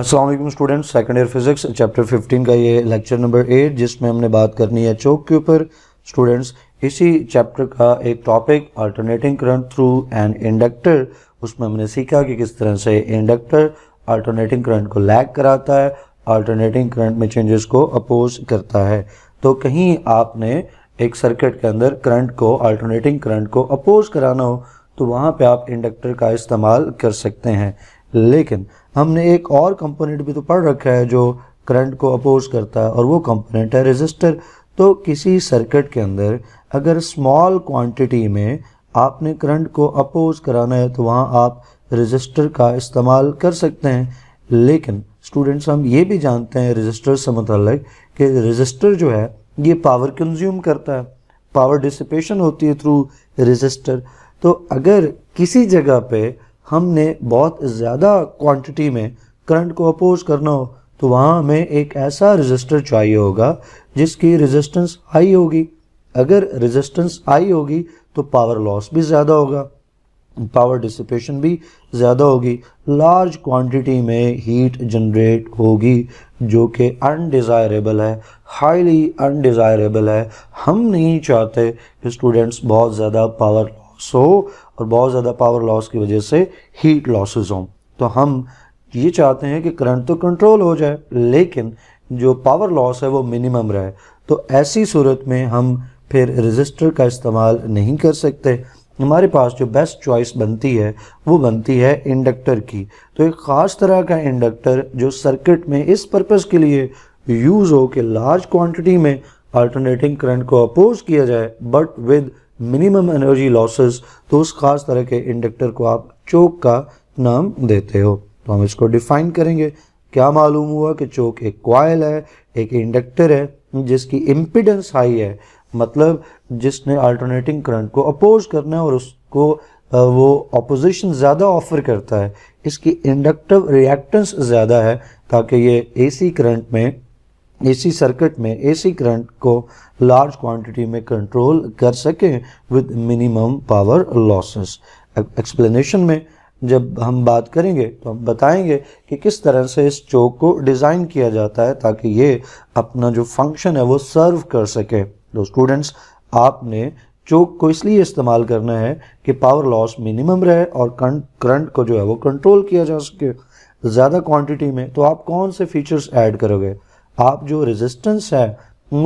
Aslam student second year physics chapter 15 का ये lecture number eight जिसमें हमने बात करनी है चौक के ऊपर स्टूडेंट्स इसी चैप्टर का एक topic alternating current through and inductor उसमें हमने सीखा कि किस तरह से इंडक्टर अल्टरनेटिंग करंट को लैग कराता है अल्टरनेटिंग करंट में चेंजेस को अपोज करता है तो कहीं आपने एक सर्किट के अंदर करंट को अल्टरनेटिंग करंट को अपोज कराना हो तो वहाँ पे आप इंडक्टर का इस्तेमाल कर सकते हैं लेकिन हमने एक और कंपोनेंट भी तो पढ़ रखा है जो करंट को अपोज करता है और वो कंपोनेंट है रेजिस्टर तो किसी सर्किट के अंदर अगर स्मॉल क्वांटिटी में आपने करंट को अपोज कराना है तो वहाँ आप रजिस्टर का इस्तेमाल कर सकते हैं लेकिन स्टूडेंट्स हम ये भी जानते हैं रजिस्टर से मतलब कि रजिस्टर जो है ये पावर कंज्यूम करता है पावर डिसिपेशन होती है थ्रू रजिस्टर तो अगर किसी जगह पे हमने बहुत ज़्यादा क्वांटिटी में करंट को अपोज करना हो तो वहाँ हमें एक ऐसा रजिस्टर चाहिए होगा जिसकी रजिस्टेंस हाई होगी अगर रजिस्टेंस हाई होगी तो पावर लॉस भी ज़्यादा होगा पावर डिसिपेशन भी ज़्यादा होगी लार्ज क्वांटिटी में हीट जनरेट होगी जो कि अनडिज़ायरेबल है हाईली अनडिज़ायरेबल है हम नहीं चाहते कि स्टूडेंट्स बहुत ज़्यादा पावर सो हो और बहुत ज़्यादा पावर लॉस की वजह से हीट लॉसेज हों तो हम ये चाहते हैं कि करंट तो कंट्रोल हो जाए लेकिन जो पावर लॉस है वो मिनिमम रहे तो ऐसी सूरत में हम फिर रजिस्टर का इस्तेमाल नहीं कर सकते हमारे पास जो बेस्ट चॉइस बनती है वो बनती है इंडक्टर की तो एक ख़ास तरह का इंडक्टर जो सर्किट में इस पर्पज़ के लिए यूज़ हो कि लार्ज क्वांटिटी में अल्टरनेटिंग करंट को अपोज किया जाए but with minimum energy losses तो उस खास तरह के इंडक्टर को आप चोक का नाम देते हो तो हम इसको डिफाइन करेंगे क्या मालूम हुआ कि चोक एक क्वाइल है एक इंडक्टर है जिसकी इम्पिडेंस हाई है मतलब जिसने अल्टरनेटिंग करंट को अपोज करना है और उसको वो अपोजिशन ज़्यादा ऑफर करता है इसकी इंडक्टिव रिएक्टेंस ज़्यादा है ताकि ये एसी करंट में एसी सर्किट में एसी करंट को लार्ज क्वांटिटी में कंट्रोल कर सकें with minimum power losses explanation में जब हम बात करेंगे तो हम बताएंगे कि किस तरह से इस चौक को डिज़ाइन किया जाता है ताकि ये अपना जो फंक्शन है वो सर्व कर सके तो स्टूडेंट्स आपने चौक को इसलिए इस्तेमाल करना है कि पावर लॉस मिनिमम रहे और करंट को जो है वो कंट्रोल किया जा सके ज़्यादा क्वांटिटी में तो आप कौन से फीचर्स ऐड करोगे आप जो रेजिस्टेंस है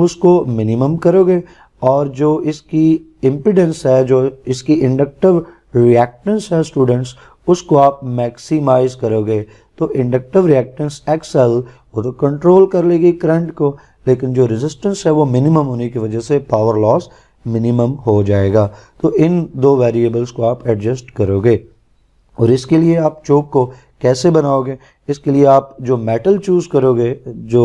उसको मिनिमम करोगे और जो इसकी इम्पिडेंस है जो इसकी इंडक्टिव रिएक्टेंस है स्टूडेंट्स उसको आप मैक्सिमाइज करोगे तो इंडक्टिव रिएक्टेंस एक्सएल वो तो कंट्रोल कर लेगी करंट को लेकिन जो रेजिस्टेंस है वो मिनिमम होने की वजह से पावर लॉस मिनिमम हो जाएगा तो इन दो वेरिएबल्स को आप एडजस्ट करोगे और इसके लिए आप चौक को कैसे बनाओगे इसके लिए आप जो मेटल चूज़ करोगे जो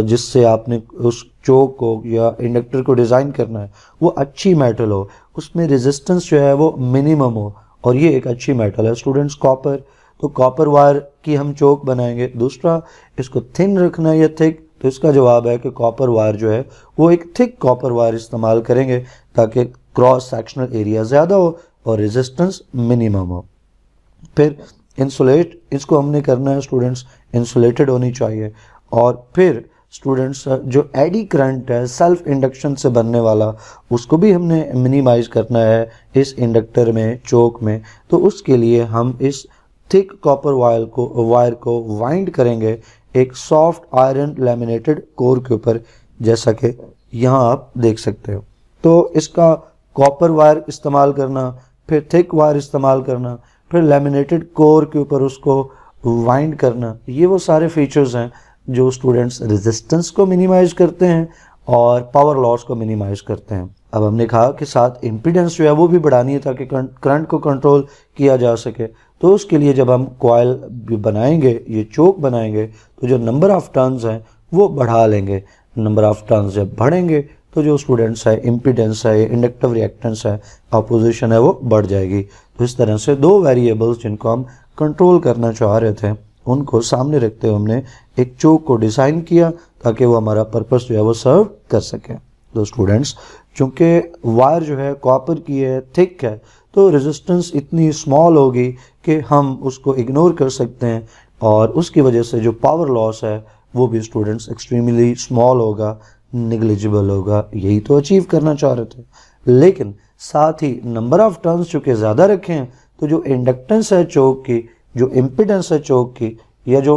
जिससे आपने उस चौक को या इंडक्टर को डिज़ाइन करना है वो अच्छी मेटल हो उसमें रेजिस्टेंस जो है वो मिनिमम हो और ये एक अच्छी मेटल है स्टूडेंट्स कॉपर तो कॉपर वायर की हम चौक बनाएंगे दूसरा इसको थिन रखना या थिक तो इसका जवाब है कि कॉपर वायर जो है वो एक थिक कॉपर वायर इस्तेमाल करेंगे ताकि क्रॉस सेक्शनल एरिया ज़्यादा हो और रेजिस्टेंस मिनिमम हो फिर इंसुलेट इसको हमने करना है स्टूडेंट्स इंसुलेटेड होनी चाहिए और फिर स्टूडेंट्स uh, जो एडी करंट है सेल्फ इंडक्शन से बनने वाला उसको भी हमने मिनिमाइज करना है इस इंडक्टर में चौक में तो उसके लिए हम इस थिक कॉपर वायर को वायर को वाइंड करेंगे एक सॉफ्ट आयरन लेमिनेटेड कोर के ऊपर जैसा कि यहाँ आप देख सकते हो तो इसका कॉपर वायर इस्तेमाल करना फिर थिक वायर इस्तेमाल करना फिर लेमिनेटेड कोर के ऊपर उसको वाइंड करना ये वो सारे फीचर्स हैं जो स्टूडेंट्स रेजिस्टेंस को मिनिमाइज करते हैं और पावर लॉस को मिनिमाइज करते हैं अब हमने कहा कि साथ इम्पीडेंस जो है वो भी बढ़ानी है ताकि करंट को कंट्रोल किया जा सके तो उसके लिए जब हम कॉयल बनाएंगे ये चोक बनाएंगे तो जो नंबर ऑफ़ टर्न्स हैं वो बढ़ा लेंगे नंबर ऑफ़ टर्न्स जब बढ़ेंगे तो जो स्टूडेंट्स है इम्पीडेंस है इंडक्टिव रिएक्टेंस है अपोजिशन है वो बढ़ जाएगी तो इस तरह से दो वेरिएबल्स जिनको हम कंट्रोल करना चाह रहे थे उनको सामने रखते हुए हमने एक चौक को डिज़ाइन किया ताकि वो हमारा पर्पस जो है वो सर्व कर सकें दो स्टूडेंट्स चूंकि वायर जो है कॉपर की है थिक है तो रेजिस्टेंस इतनी स्मॉल होगी कि हम उसको इग्नोर कर सकते हैं और उसकी वजह से जो पावर लॉस है वो भी स्टूडेंट्स एक्सट्रीमली स्मॉल होगा निगलिजिबल होगा यही तो अचीव करना चाह रहे थे लेकिन साथ ही नंबर ऑफ टर्न्स चूंकि ज़्यादा रखे हैं तो जो इंडक्टेंस है चौक की जो इम्पिडेंस है चौक की या जो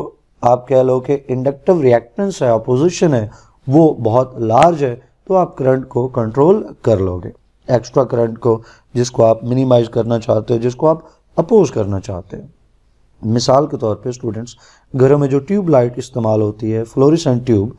आप कह लो कि इंडक्टिव रिएक्टेंस है अपोजिशन है वो बहुत लार्ज है तो आप करंट को कंट्रोल कर लोगे एक्स्ट्रा करंट को जिसको आप मिनिमाइज करना चाहते हो जिसको आप अपोज करना चाहते हैं मिसाल के तौर पे स्टूडेंट्स घरों में जो ट्यूब लाइट इस्तेमाल होती है फ्लोरिसेंट ट्यूब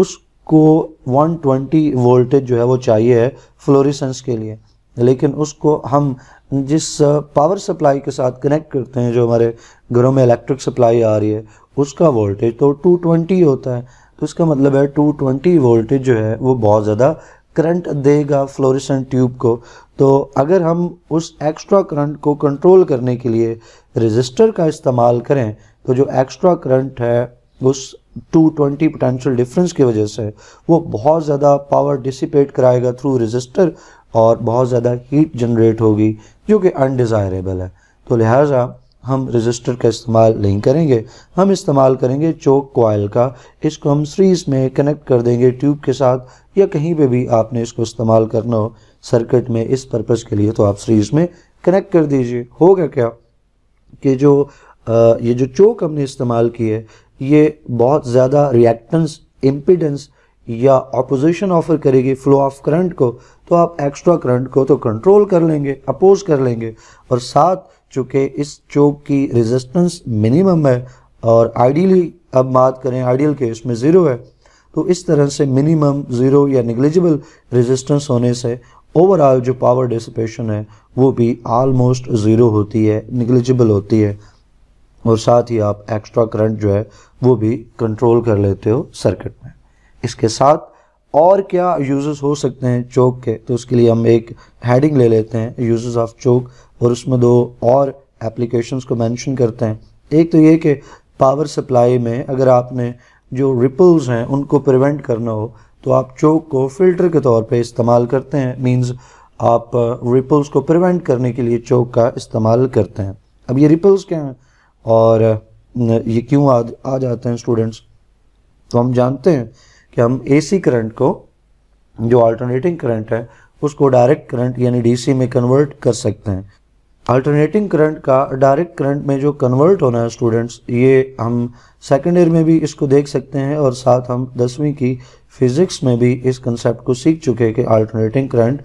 उसको 120 वोल्टेज जो है वो चाहिए है फ्लोरिसेंस के लिए लेकिन उसको हम जिस पावर सप्लाई के साथ कनेक्ट करते हैं जो हमारे घरों में इलेक्ट्रिक सप्लाई आ रही है उसका वोल्टेज तो 220 होता है तो इसका मतलब है 220 वोल्टेज जो है वो बहुत ज़्यादा करंट देगा फ्लोरिसन ट्यूब को तो अगर हम उस एक्स्ट्रा करंट को कंट्रोल करने के लिए रजिस्टर का इस्तेमाल करें तो जो एक्स्ट्रा करंट है उस 220 पोटेंशियल डिफरेंस की वजह से वो बहुत ज़्यादा पावर डिसिपेट कराएगा थ्रू रजिस्टर और बहुत ज़्यादा हीट जनरेट होगी जो कि अनडिज़ायरेबल है तो लिहाजा हम रजिस्टर का इस्तेमाल नहीं करेंगे हम इस्तेमाल करेंगे चोक कोयल का इसको हम सीरीज में कनेक्ट कर देंगे ट्यूब के साथ या कहीं पे भी आपने इसको इस्तेमाल करना हो सर्किट में इस पर्पज़ के लिए तो आप सीरीज में कनेक्ट कर दीजिए होगा क्या कि जो आ, ये जो चोक हमने इस्तेमाल की है ये बहुत ज़्यादा रिएक्टेंस इम्पिडेंस या अपोजिशन ऑफर करेगी फ्लो ऑफ करंट को तो आप एक्स्ट्रा करंट को तो कंट्रोल कर लेंगे अपोज कर लेंगे और साथ चूँकि इस चौक की रेजिस्टेंस मिनिमम है और आइडियली अब बात करें आइडियल केस में ज़ीरो है तो इस तरह से मिनिमम ज़ीरो या निगलिजिबल रेजिस्टेंस होने से ओवरऑल जो पावर डिसिपेशन है वो भी आलमोस्ट ज़ीरो होती है निगलिजिबल होती है और साथ ही आप एक्स्ट्रा करंट जो है वो भी कंट्रोल कर लेते हो सर्किट में इसके साथ और क्या यूजेस हो सकते हैं चौक के तो उसके लिए हम एक हेडिंग ले लेते हैं यूजेस ऑफ चौक और उसमें दो और एप्लीकेशंस को मेंशन करते हैं एक तो ये कि पावर सप्लाई में अगर आपने जो रिपल्स हैं उनको प्रिवेंट करना हो तो आप चौक को फ़िल्टर के तौर पे इस्तेमाल करते हैं मींस आप रिपल्स uh, को प्रिवेंट करने के लिए चौक का इस्तेमाल करते हैं अब ये रिपल्स क्या हैं और ये क्यों आ, आ जाते हैं स्टूडेंट्स तो हम जानते हैं कि हम एसी करंट को जो अल्टरनेटिंग करंट है उसको डायरेक्ट करंट यानी डीसी में कन्वर्ट कर सकते हैं अल्टरनेटिंग करंट का डायरेक्ट करंट में जो कन्वर्ट होना है स्टूडेंट्स ये हम सेकेंड ईयर में भी इसको देख सकते हैं और साथ हम दसवीं की फिज़िक्स में भी इस कंसेप्ट को सीख चुके हैं कि अल्टरनेटिंग करंट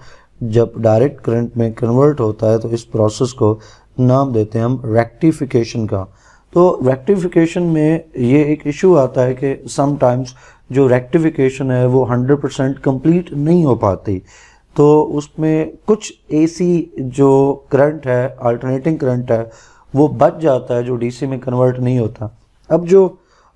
जब डायरेक्ट करंट में कन्वर्ट होता है तो इस प्रोसेस को नाम देते हैं हम रेक्टिफिकेशन का तो रेक्टिफिकेशन में ये एक इशू आता है कि समटाइम्स जो रेक्टिफिकेशन है वो 100 परसेंट कम्प्लीट नहीं हो पाती तो उसमें कुछ एसी जो करंट है अल्टरनेटिंग करंट है वो बच जाता है जो डीसी में कन्वर्ट नहीं होता अब जो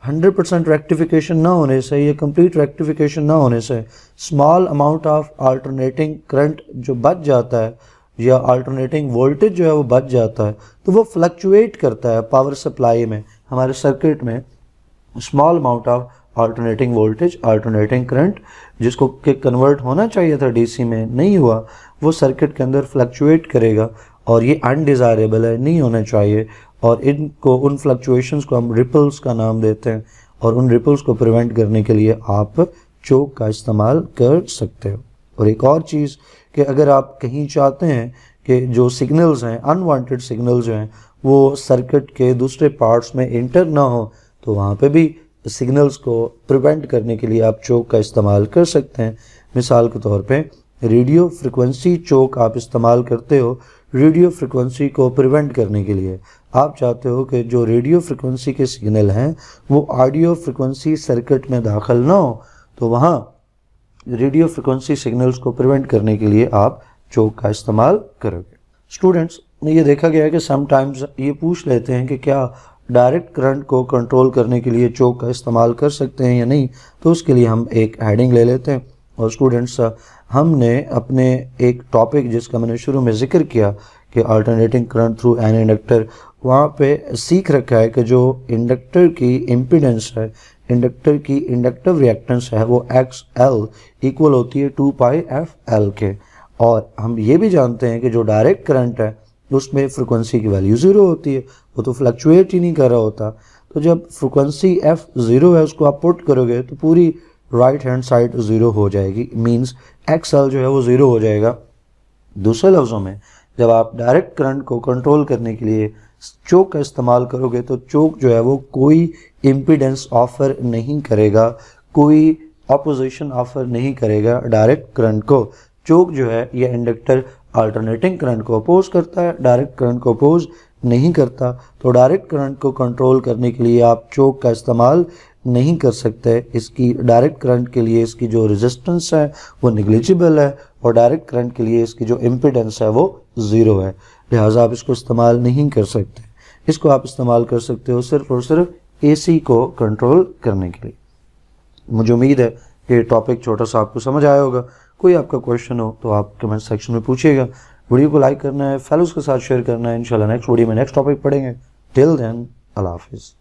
100 परसेंट रेक्टिफिकेशन ना होने से या कंप्लीट रेक्टिफिकेशन ना होने से small amount of alternating current जो बच जाता है या अल्टरनेटिंग वोल्टेज जो है वो बच जाता है तो वो फ्लक्चुएट करता है पावर सप्लाई में हमारे सर्किट में small amount of alternating voltage alternating current जिसको के कन्वर्ट होना चाहिए था डीसी में नहीं हुआ वो सर्किट के अंदर फ्लक्चुएट करेगा और ये अनडिज़ायरेबल है नहीं होना चाहिए और इनको उन फ्लक्चुएशंस को हम रिपल्स का नाम देते हैं और उन रिपल्स को प्रिवेंट करने के लिए आप चोक का इस्तेमाल कर सकते हो और एक और चीज़ कि अगर आप कहीं चाहते हैं कि जो सिग्नल्स हैं अनवांटेड सिग्नल जो हैं वो सर्किट के दूसरे पार्ट्स में इंटर ना हो तो वहाँ पे भी सिग्नल्स को प्रिवेंट करने के लिए आप चौक का इस्तेमाल कर सकते हैं मिसाल के तौर पे रेडियो फ्रिक्वेंसी चौक आप इस्तेमाल करते हो रेडियो फ्रिक्वेंसी को प्रिवेंट करने के लिए आप चाहते हो कि जो रेडियो फ्रिक्वेंसी के सिग्नल हैं वो ऑडियो फ्रिक्वेंसी सर्किट में दाखिल ना हो तो वहाँ रेडियो फ्रिक्वेंसी सिग्नल्स को प्रिवेंट करने के लिए आप चौक का इस्तेमाल करोगे स्टूडेंट्स ये देखा गया है कि समटाइम्स ये पूछ लेते हैं कि क्या डायरेक्ट करंट को कंट्रोल करने के लिए चौक का इस्तेमाल कर सकते हैं या नहीं तो उसके लिए हम एक हेडिंग ले लेते हैं और स्टूडेंट्स हमने अपने एक टॉपिक जिसका मैंने शुरू में जिक्र किया कि alternating current through an inductor वहाँ पे सीख रखा है कि जो इंडक्टर की इम्पिडेंस है इंडक्टर की इंडक्टिव रिएक्टेंस है वो एक्स एल इक्वल होती है टू पाई एफ एल के और हम ये भी जानते हैं कि जो डायरेक्ट करंट है उसमें फ्रिक्वेंसी की वैल्यू ज़ीरो होती है वो तो फ्लक्चुएट ही नहीं कर रहा होता तो जब फ्रिक्वेंसी एफ ज़ीरो है उसको आप पुट करोगे तो पूरी राइट हैंड साइड ज़ीरो हो जाएगी मीन्स एक्सएल जो है वो ज़ीरो हो जाएगा दूसरे लफ्ज़ों में जब आप डायरेक्ट करंट को कंट्रोल करने के लिए चोक का इस्तेमाल करोगे तो चोक जो है वो कोई इम्पिडेंस ऑफ़र नहीं करेगा कोई अपोजिशन ऑफ़र नहीं करेगा डायरेक्ट करंट को चोक जो है यह इंडक्टर अल्टरनेटिंग करंट को अपोज करता है डायरेक्ट करंट को अपोज नहीं करता तो डायरेक्ट करंट को कंट्रोल करने के लिए आप चौक का इस्तेमाल नहीं कर सकते इसकी डायरेक्ट करंट के लिए इसकी जो रेजिस्टेंस है वो निगलिजिबल है और डायरेक्ट करंट के लिए इसकी जो इम्पिडेंस है वो ज़ीरो है लिहाजा आप इसको इस्तेमाल नहीं कर सकते इसको आप इस्तेमाल कर सकते हो सिर्फ और सिर्फ ए को कंट्रोल करने के लिए मुझे उम्मीद है कि टॉपिक छोटा सा आपको समझ आया होगा कोई आपका क्वेश्चन हो तो आप कमेंट सेक्शन में पूछिएगा वीडियो को लाइक करना है फेलोज के साथ शेयर करना है इंशाल्लाह नेक्स्ट वीडियो में नेक्स्ट टॉपिक पढ़ेंगे टिल देन अल्लाह हाफिज़